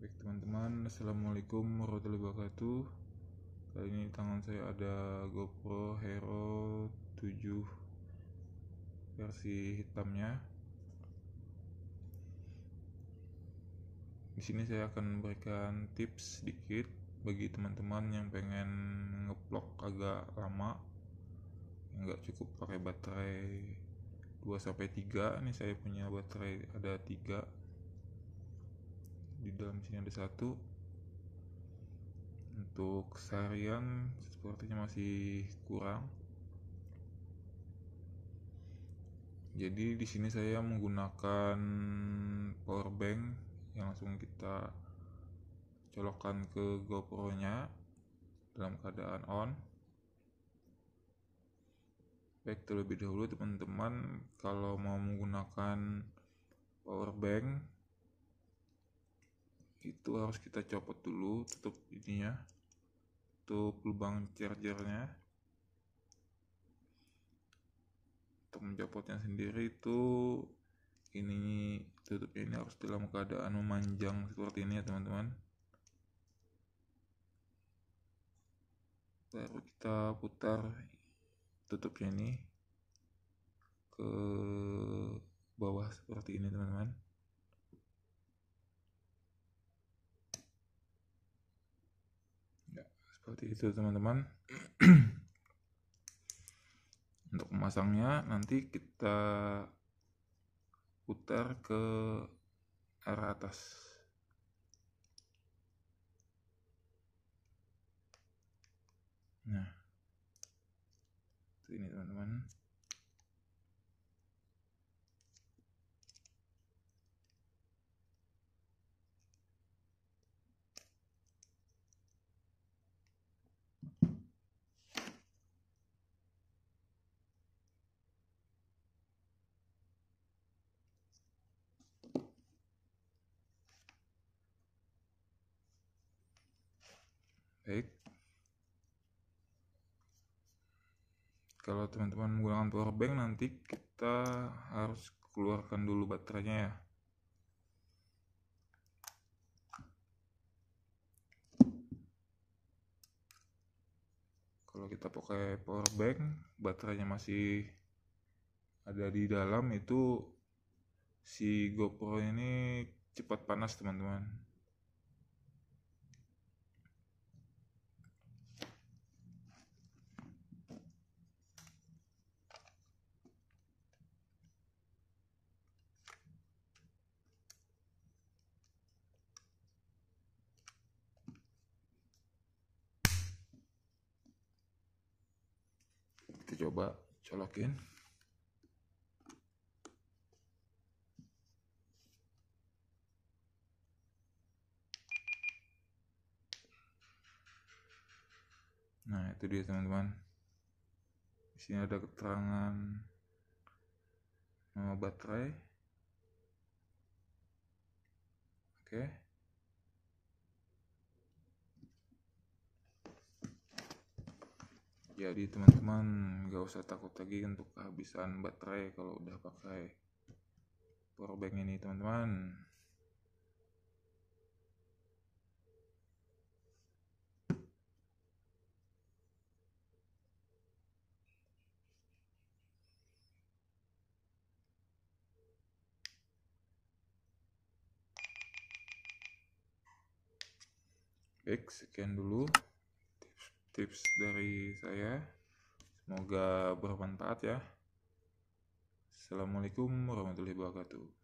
Baik teman-teman, Assalamualaikum warahmatullahi wabarakatuh Kali ini tangan saya ada GoPro Hero 7 versi hitamnya Di sini saya akan memberikan tips sedikit bagi teman-teman yang pengen ngeplok agak lama nggak cukup pakai baterai 2 sampai 3 ini saya punya baterai ada 3 di dalam sini ada satu untuk seharian sepertinya masih kurang jadi di sini saya menggunakan power bank yang langsung kita colokkan ke GoPro nya dalam keadaan on baik terlebih dahulu teman-teman kalau mau menggunakan power bank itu harus kita copot dulu tutup ininya tutup lubang chargernya untuk mencopotnya sendiri itu ini tutup ini harus dalam keadaan memanjang seperti ini ya teman-teman baru kita putar tutupnya ini ke bawah seperti ini teman-teman seperti itu teman-teman untuk memasangnya nanti kita putar ke arah atas nah ini teman-teman baik kalau teman-teman menggunakan power bank nanti kita harus keluarkan dulu baterainya ya kalau kita pakai power bank baterainya masih ada di dalam itu si GoPro ini cepat panas teman-teman coba colokin nah itu dia teman-teman di sini ada keterangan nama baterai oke okay. Iya, jadi gitu. teman-teman gak usah takut lagi untuk kehabisan baterai kalau udah pakai powerbank ini teman-teman Baik, sekian dulu tips dari saya. Semoga bermanfaat ya. Assalamualaikum warahmatullahi wabarakatuh.